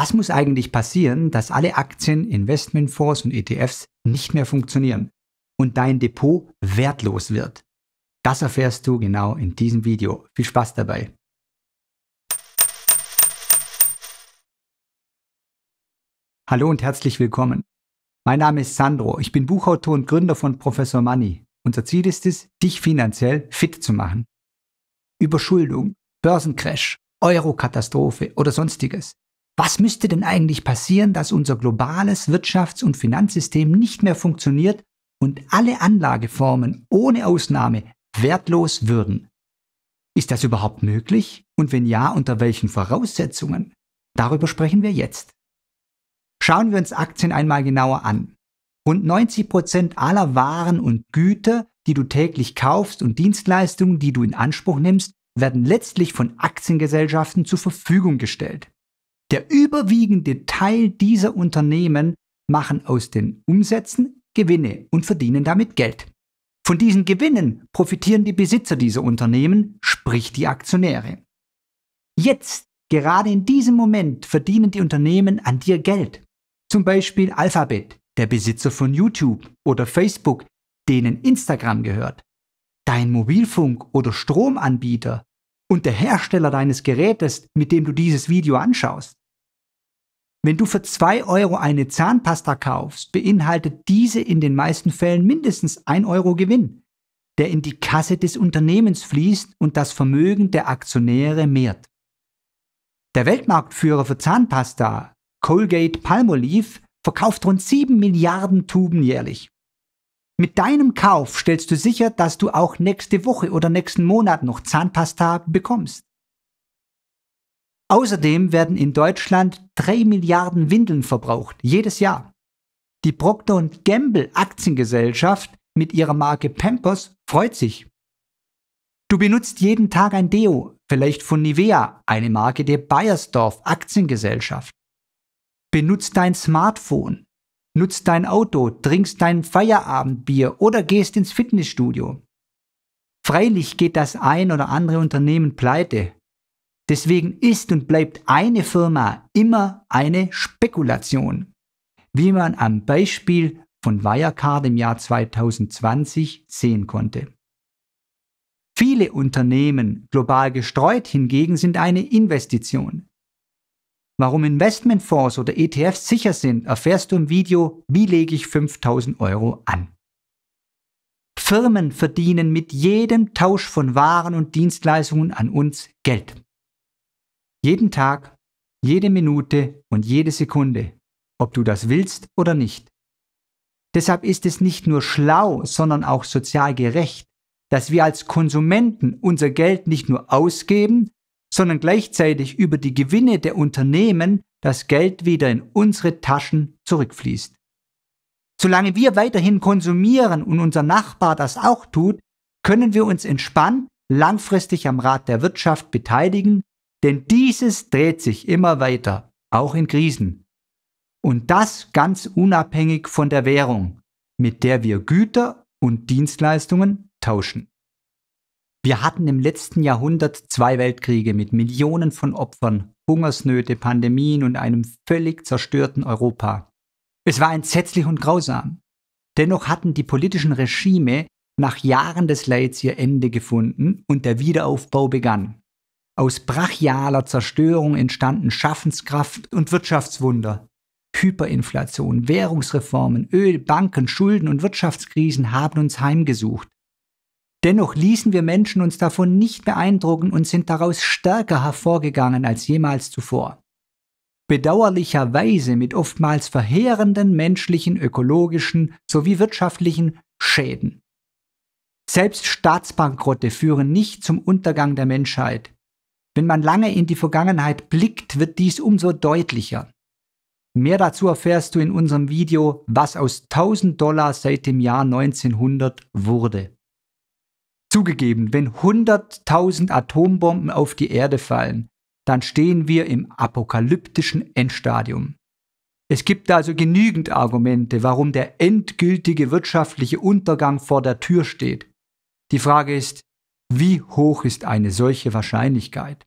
Was muss eigentlich passieren, dass alle Aktien, Investmentfonds und ETFs nicht mehr funktionieren und dein Depot wertlos wird? Das erfährst du genau in diesem Video. Viel Spaß dabei! Hallo und herzlich willkommen. Mein Name ist Sandro, ich bin Buchautor und Gründer von Professor Money. Unser Ziel ist es, dich finanziell fit zu machen. Überschuldung, Börsencrash, Eurokatastrophe oder sonstiges. Was müsste denn eigentlich passieren, dass unser globales Wirtschafts- und Finanzsystem nicht mehr funktioniert und alle Anlageformen ohne Ausnahme wertlos würden? Ist das überhaupt möglich? Und wenn ja, unter welchen Voraussetzungen? Darüber sprechen wir jetzt. Schauen wir uns Aktien einmal genauer an. Rund 90 Prozent aller Waren und Güter, die du täglich kaufst und Dienstleistungen, die du in Anspruch nimmst, werden letztlich von Aktiengesellschaften zur Verfügung gestellt. Der überwiegende Teil dieser Unternehmen machen aus den Umsätzen Gewinne und verdienen damit Geld. Von diesen Gewinnen profitieren die Besitzer dieser Unternehmen, sprich die Aktionäre. Jetzt, gerade in diesem Moment, verdienen die Unternehmen an dir Geld. Zum Beispiel Alphabet, der Besitzer von YouTube oder Facebook, denen Instagram gehört. Dein Mobilfunk- oder Stromanbieter und der Hersteller deines Gerätes, mit dem du dieses Video anschaust. Wenn du für zwei Euro eine Zahnpasta kaufst, beinhaltet diese in den meisten Fällen mindestens ein Euro Gewinn, der in die Kasse des Unternehmens fließt und das Vermögen der Aktionäre mehrt. Der Weltmarktführer für Zahnpasta, Colgate Palmolive, verkauft rund 7 Milliarden Tuben jährlich. Mit deinem Kauf stellst du sicher, dass du auch nächste Woche oder nächsten Monat noch Zahnpasta bekommst. Außerdem werden in Deutschland 3 Milliarden Windeln verbraucht, jedes Jahr. Die Procter Gamble Aktiengesellschaft mit ihrer Marke Pampers freut sich. Du benutzt jeden Tag ein Deo, vielleicht von Nivea, eine Marke der Bayersdorf Aktiengesellschaft. Benutzt dein Smartphone, nutzt dein Auto, trinkst dein Feierabendbier oder gehst ins Fitnessstudio. Freilich geht das ein oder andere Unternehmen pleite, Deswegen ist und bleibt eine Firma immer eine Spekulation. Wie man am Beispiel von Wirecard im Jahr 2020 sehen konnte. Viele Unternehmen global gestreut hingegen sind eine Investition. Warum Investmentfonds oder ETFs sicher sind, erfährst du im Video Wie lege ich 5000 Euro an. Firmen verdienen mit jedem Tausch von Waren und Dienstleistungen an uns Geld. Jeden Tag, jede Minute und jede Sekunde, ob du das willst oder nicht. Deshalb ist es nicht nur schlau, sondern auch sozial gerecht, dass wir als Konsumenten unser Geld nicht nur ausgeben, sondern gleichzeitig über die Gewinne der Unternehmen das Geld wieder in unsere Taschen zurückfließt. Solange wir weiterhin konsumieren und unser Nachbar das auch tut, können wir uns entspannt langfristig am Rat der Wirtschaft beteiligen denn dieses dreht sich immer weiter, auch in Krisen. Und das ganz unabhängig von der Währung, mit der wir Güter und Dienstleistungen tauschen. Wir hatten im letzten Jahrhundert zwei Weltkriege mit Millionen von Opfern, Hungersnöte, Pandemien und einem völlig zerstörten Europa. Es war entsetzlich und grausam. Dennoch hatten die politischen Regime nach Jahren des Leids ihr Ende gefunden und der Wiederaufbau begann. Aus brachialer Zerstörung entstanden Schaffenskraft und Wirtschaftswunder. Hyperinflation, Währungsreformen, Öl, Banken, Schulden und Wirtschaftskrisen haben uns heimgesucht. Dennoch ließen wir Menschen uns davon nicht beeindrucken und sind daraus stärker hervorgegangen als jemals zuvor. Bedauerlicherweise mit oftmals verheerenden menschlichen, ökologischen sowie wirtschaftlichen Schäden. Selbst Staatsbankrotte führen nicht zum Untergang der Menschheit. Wenn man lange in die Vergangenheit blickt, wird dies umso deutlicher. Mehr dazu erfährst du in unserem Video, was aus 1000 Dollar seit dem Jahr 1900 wurde. Zugegeben, wenn 100.000 Atombomben auf die Erde fallen, dann stehen wir im apokalyptischen Endstadium. Es gibt also genügend Argumente, warum der endgültige wirtschaftliche Untergang vor der Tür steht. Die Frage ist, wie hoch ist eine solche Wahrscheinlichkeit?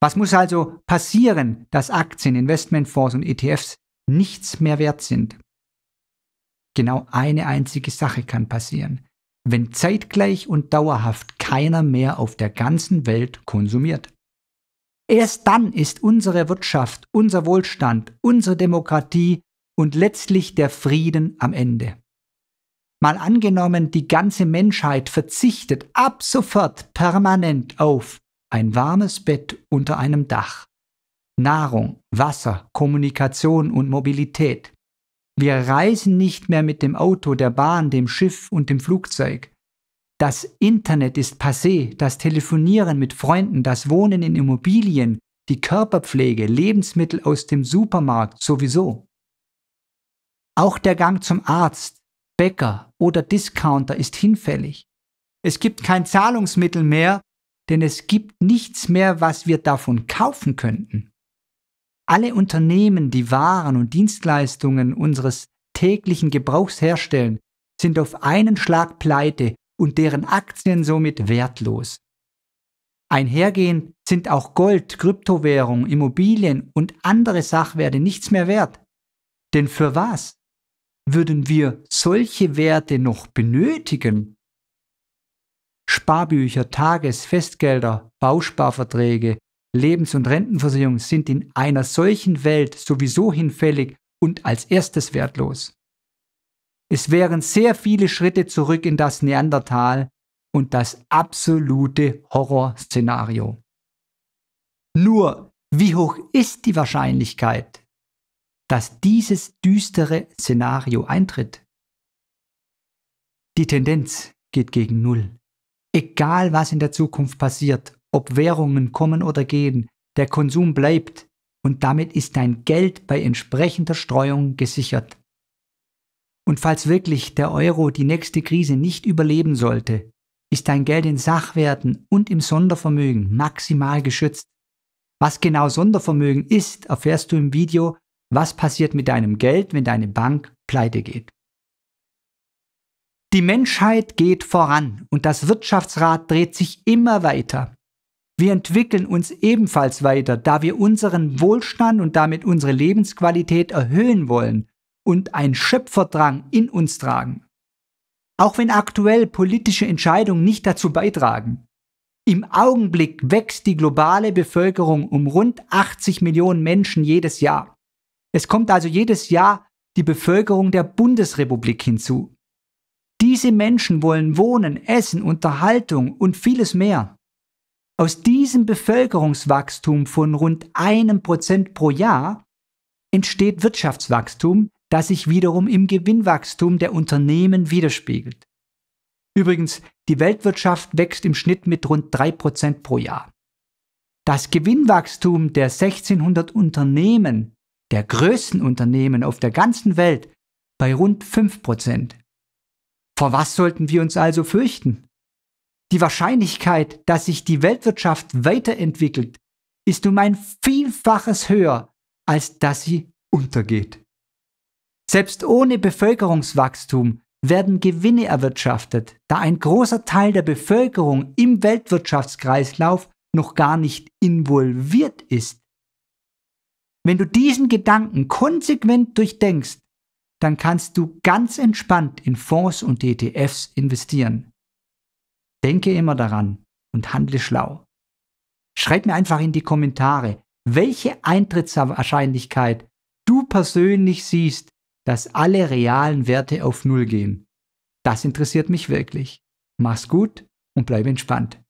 Was muss also passieren, dass Aktien, Investmentfonds und ETFs nichts mehr wert sind? Genau eine einzige Sache kann passieren, wenn zeitgleich und dauerhaft keiner mehr auf der ganzen Welt konsumiert. Erst dann ist unsere Wirtschaft, unser Wohlstand, unsere Demokratie und letztlich der Frieden am Ende. Mal angenommen, die ganze Menschheit verzichtet ab sofort permanent auf ein warmes Bett unter einem Dach, Nahrung, Wasser, Kommunikation und Mobilität. Wir reisen nicht mehr mit dem Auto, der Bahn, dem Schiff und dem Flugzeug. Das Internet ist passé, das Telefonieren mit Freunden, das Wohnen in Immobilien, die Körperpflege, Lebensmittel aus dem Supermarkt sowieso. Auch der Gang zum Arzt, Bäcker oder Discounter ist hinfällig. Es gibt kein Zahlungsmittel mehr, denn es gibt nichts mehr, was wir davon kaufen könnten. Alle Unternehmen, die Waren und Dienstleistungen unseres täglichen Gebrauchs herstellen, sind auf einen Schlag pleite und deren Aktien somit wertlos. Einhergehend sind auch Gold, Kryptowährung, Immobilien und andere Sachwerte nichts mehr wert. Denn für was würden wir solche Werte noch benötigen? Sparbücher, Tages-, Festgelder, Bausparverträge, Lebens- und Rentenversicherung sind in einer solchen Welt sowieso hinfällig und als erstes wertlos. Es wären sehr viele Schritte zurück in das Neandertal und das absolute Horrorszenario. Nur, wie hoch ist die Wahrscheinlichkeit, dass dieses düstere Szenario eintritt? Die Tendenz geht gegen Null egal was in der Zukunft passiert, ob Währungen kommen oder gehen, der Konsum bleibt und damit ist dein Geld bei entsprechender Streuung gesichert. Und falls wirklich der Euro die nächste Krise nicht überleben sollte, ist dein Geld in Sachwerten und im Sondervermögen maximal geschützt. Was genau Sondervermögen ist, erfährst du im Video Was passiert mit deinem Geld, wenn deine Bank pleite geht. Die Menschheit geht voran und das Wirtschaftsrad dreht sich immer weiter. Wir entwickeln uns ebenfalls weiter, da wir unseren Wohlstand und damit unsere Lebensqualität erhöhen wollen und einen Schöpferdrang in uns tragen. Auch wenn aktuell politische Entscheidungen nicht dazu beitragen. Im Augenblick wächst die globale Bevölkerung um rund 80 Millionen Menschen jedes Jahr. Es kommt also jedes Jahr die Bevölkerung der Bundesrepublik hinzu. Diese Menschen wollen wohnen, essen, Unterhaltung und vieles mehr. Aus diesem Bevölkerungswachstum von rund einem Prozent pro Jahr entsteht Wirtschaftswachstum, das sich wiederum im Gewinnwachstum der Unternehmen widerspiegelt. Übrigens, die Weltwirtschaft wächst im Schnitt mit rund drei Prozent pro Jahr. Das Gewinnwachstum der 1600 Unternehmen, der größten Unternehmen auf der ganzen Welt, bei rund fünf Prozent. Vor was sollten wir uns also fürchten? Die Wahrscheinlichkeit, dass sich die Weltwirtschaft weiterentwickelt, ist um ein Vielfaches höher, als dass sie untergeht. Selbst ohne Bevölkerungswachstum werden Gewinne erwirtschaftet, da ein großer Teil der Bevölkerung im Weltwirtschaftskreislauf noch gar nicht involviert ist. Wenn du diesen Gedanken konsequent durchdenkst, dann kannst du ganz entspannt in Fonds und ETFs investieren. Denke immer daran und handle schlau. Schreib mir einfach in die Kommentare, welche Eintrittswahrscheinlichkeit du persönlich siehst, dass alle realen Werte auf Null gehen. Das interessiert mich wirklich. Mach's gut und bleib entspannt.